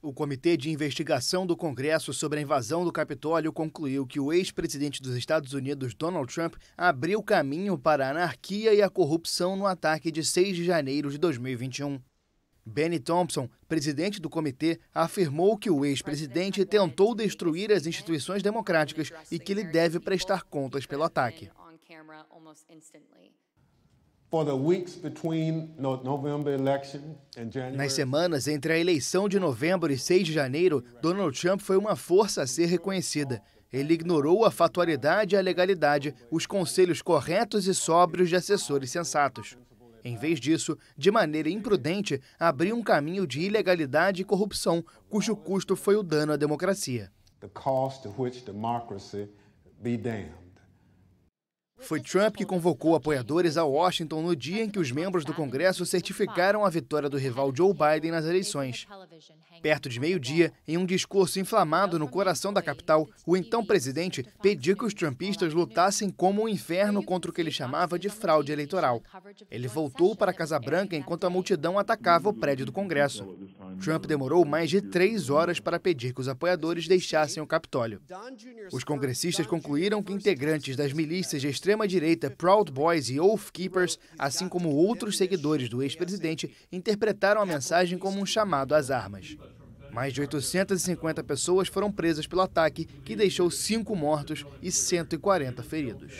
O Comitê de Investigação do Congresso sobre a invasão do Capitólio concluiu que o ex-presidente dos Estados Unidos, Donald Trump, abriu caminho para a anarquia e a corrupção no ataque de 6 de janeiro de 2021. Benny Thompson, presidente do comitê, afirmou que o ex-presidente tentou destruir as instituições democráticas e que ele deve prestar contas pelo ataque. Nas semanas entre a eleição de novembro e 6 de janeiro, Donald Trump foi uma força a ser reconhecida. Ele ignorou a fatualidade e a legalidade, os conselhos corretos e sóbrios de assessores sensatos. Em vez disso, de maneira imprudente, abriu um caminho de ilegalidade e corrupção, cujo custo foi o dano à democracia. The cost to which democracy be damned. Foi Trump que convocou apoiadores a Washington no dia em que os membros do Congresso certificaram a vitória do rival Joe Biden nas eleições. Perto de meio-dia, em um discurso inflamado no coração da capital, o então presidente pediu que os trumpistas lutassem como um inferno contra o que ele chamava de fraude eleitoral. Ele voltou para a Casa Branca enquanto a multidão atacava o prédio do Congresso. Trump demorou mais de três horas para pedir que os apoiadores deixassem o Capitólio. Os congressistas concluíram que integrantes das milícias de extrema-direita Proud Boys e Oath Keepers, assim como outros seguidores do ex-presidente, interpretaram a mensagem como um chamado às armas. Mais de 850 pessoas foram presas pelo ataque, que deixou cinco mortos e 140 feridos.